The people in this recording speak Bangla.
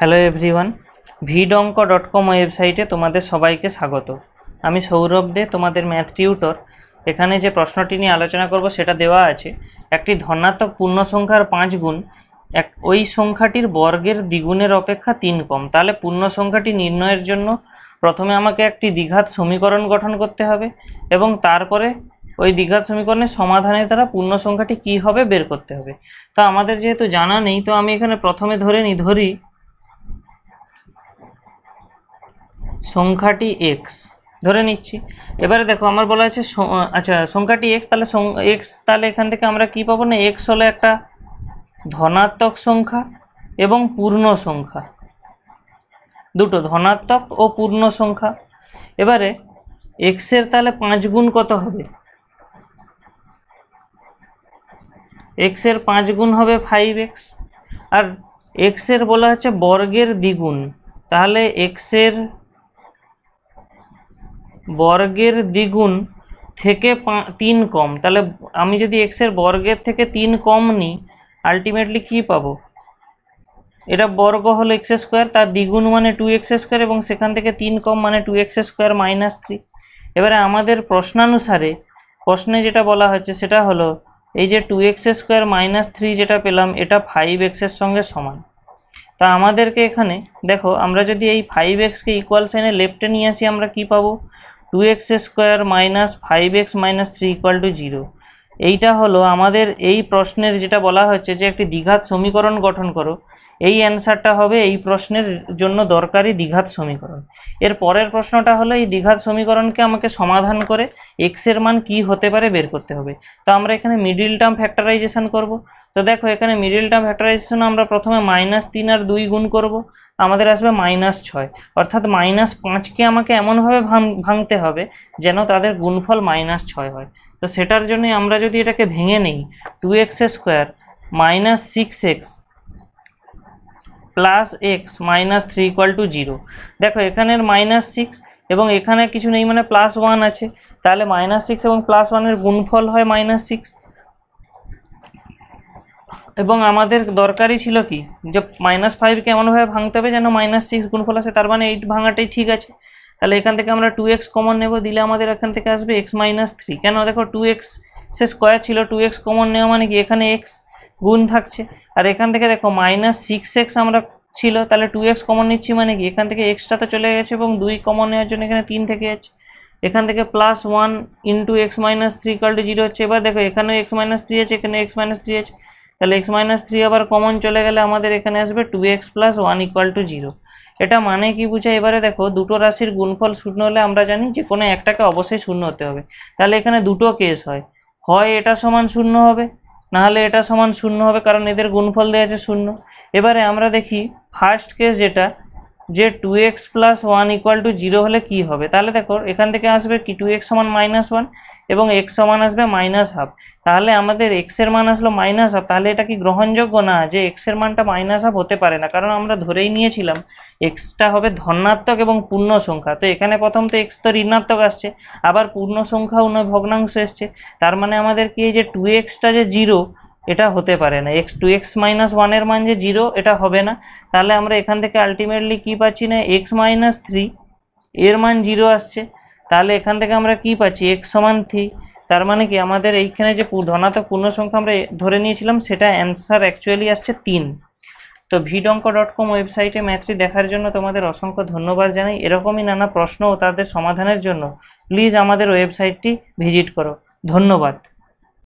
হ্যালো এভরিওয়ান ভিডঙ্ক ডট কম ওয়েবসাইটে তোমাদের সবাইকে স্বাগত আমি সৌরভ দে তোমাদের ম্যাথ টিউটর এখানে যে প্রশ্নটি নিয়ে আলোচনা করব সেটা দেওয়া আছে একটি ধনাত্মক পূর্ণ সংখ্যার পাঁচ গুণ এক ওই সংখ্যাটির বর্গের দ্বিগুণের অপেক্ষা তিন কম তাহলে পূর্ণ সংখ্যাটি নির্ণয়ের জন্য প্রথমে আমাকে একটি দ্বিঘাত সমীকরণ গঠন করতে হবে এবং তারপরে ওই দ্বিঘাত সমীকরণের সমাধানের দ্বারা পূর্ণ সংখ্যাটি কি হবে বের করতে হবে তো আমাদের যেহেতু জানা নেই তো আমি এখানে প্রথমে ধরে নিই ধরি সংখ্যাটি এক্স ধরে নিচ্ছি এবারে দেখো আমার বলা আছে আচ্ছা সংখ্যাটি এক্স তাহলে এক্স তাহলে এখান থেকে আমরা কি পাবো না এক্স হলো একটা ধনাত্মক সংখ্যা এবং পূর্ণ সংখ্যা দুটো ধনাত্মক ও পূর্ণ সংখ্যা এবারে এক্সের তাহলে পাঁচ গুণ কত হবে এক্সের পাঁচ গুণ হবে ফাইভ এক্স আর এক্সের বলা হচ্ছে বর্গের দ্বিগুণ তাহলে এক্সের বর্গের দ্বিগুণ থেকে তিন কম তাহলে আমি যদি এক্সের বর্গের থেকে তিন কম নিই আলটিমেটলি কী পাবো এটা বর্গ হলো এক্স স্কোয়ার তার দ্বিগুণ মানে টু এক্স স্কোয়ার এবং সেখান থেকে তিন কম মানে two x square minus three এবারে আমাদের প্রশ্নানুসারে প্রশ্নে যেটা বলা হচ্ছে সেটা হলো এই যে two x square minus three যেটা পেলাম এটা ফাইভ এক্সের সঙ্গে সমান তা আমাদেরকে এখানে দেখো আমরা যদি এই ফাইভ এক্সকে ইকুয়াল সাইনে লেফটে নিয়ে আসি আমরা কি পাবো two x square minus five x minus three equal to zero এইটা হলো আমাদের এই প্রশ্নের যেটা বলা হচ্ছে যে একটি দ্বিঘাত সমীকরণ গঠন করো এই অ্যান্সারটা হবে এই প্রশ্নের জন্য দরকারি দ্বিঘাত সমীকরণ এর পরের প্রশ্নটা হলো এই দ্বিঘাত সমীকরণকে আমাকে সমাধান করে এক্সের মান কি হতে পারে বের করতে হবে তো আমরা এখানে মিডিল টার্ম ফ্যাক্টরাইজেশন করব তো দেখো এখানে মিডিল টার্ম ফ্যাক্টরাইজেশন আমরা প্রথমে মাইনাস তিন আর দুই গুণ করব আমাদের আসবে মাইনাস ছয় অর্থাৎ মাইনাস পাঁচকে আমাকে এমনভাবে ভাঙতে হবে যেন তাদের গুণফল মাইনাস ছয় হয় তো সেটার জন্য আমরা যদি এটাকে ভেঙে নিই two x square minus six x plus x minus three equal to zero দেখো এখানের মাইনাস সিক্স এবং এখানে কিছু নেই মানে প্লাস ওয়ান আছে তাহলে মাইনাস সিক্স এবং প্লাস ওয়ানের গুণফল হয় মাইনাস সিক্স এবং আমাদের দরকারই ছিল কি যে মাইনাস ফাইভকে এমনভাবে ভাঙতে হবে যেন মাইনাস সিক্স গুণফল আসে তার মানে এইট ভাঙাটাই ঠিক আছে তাহলে এখান থেকে আমরা টু এক্স কমন নেব দিলে আমাদের এখান থেকে আসবে এক্স মাইনাস থ্রি কেন দেখো টু এক্স সে স্কোয়ার ছিল টু এক্স কমন নেওয়া মানে কি এখানে এক্স গুণ থাকছে আর এখান থেকে দেখো মাইনাস সিক্স এক্স আমরা ছিল তাহলে টু এক্স কমন নিচ্ছি মানে কি এখান থেকে এক্সটা তো চলে গেছে এবং দুই কমন নেওয়ার জন্য এখানে তিন থেকে যাচ্ছে এখান থেকে plus one into x minus three to zero হচ্ছে এবার দেখো এখানেও এক্স মাইনাস থ্রি আছে এখানে এক্স মাইনাস থ্রি আছে তাহলে এক্স মাইনাস থ্রি আবার কমন চলে গেলে আমাদের এখানে আসবে two x plus one equal to zero এটা মানে কি বুঝায় এবারে দেখো দুটো রাশির গুণফল শূন্য হলে আমরা জানি যে কোনো একটাকে অবশ্যই শূন্য হতে হবে তাহলে এখানে দুটো কেস হয় হয় এটা সমান শূন্য হবে নাহলে এটা সমান শূন্য হবে কারণ এদের গুণফল দেওয়া আছে শূন্য এবারে আমরা দেখি ফার্স্ট কেস যেটা যে two x plus one equal to zero হলে কি হবে তাহলে দেখো এখান থেকে আসবে কি টু এক্স সমান মাইনাস ওয়ান এবং এক্স সমান আসবে মাইনাস হাফ তাহলে আমাদের এক্সের মান আসলো মাইনাস হাফ তাহলে এটা কি গ্রহণযোগ্য না যে এক্সের মানটা মাইনাস হাফ হতে পারে না কারণ আমরা ধরেই নিয়েছিলাম এক্সটা হবে ধনাত্মক এবং পূর্ণ সংখ্যা তো এখানে প্রথম তো এক্স তো ঋণাত্মক আসছে আবার পূর্ণ সংখ্যা উন ভগ্নাংশ এসছে তার মানে আমাদের কি এই যে টু এক্সটা যে জিরো এটা হতে পারে না এক্স টু এক্স মাইনাস ওয়ানের মান যে জিরো এটা হবে না তাহলে আমরা এখান থেকে আলটিমেটলি কী পাচ্ছি না এক্স মাইনাস থ্রি এর মান জিরো আসছে তাহলে এখান থেকে আমরা কি পাচ্ছি এক্স সমান থ্রি তার মানে কি আমাদের এইখানে যে ধনাত্মক পূর্ণ সংখ্যা আমরা ধরে নিয়েছিলাম সেটা অ্যান্সার অ্যাকচুয়ালি আসছে তিন তো ভিডঙ্ক ডট কম ওয়েবসাইটে ম্যাথটি দেখার জন্য তোমাদের অসংখ্য ধন্যবাদ জানাই এরকমই নানা প্রশ্ন ও তাদের সমাধানের জন্য প্লিজ আমাদের ওয়েবসাইটটি ভিজিট করো ধন্যবাদ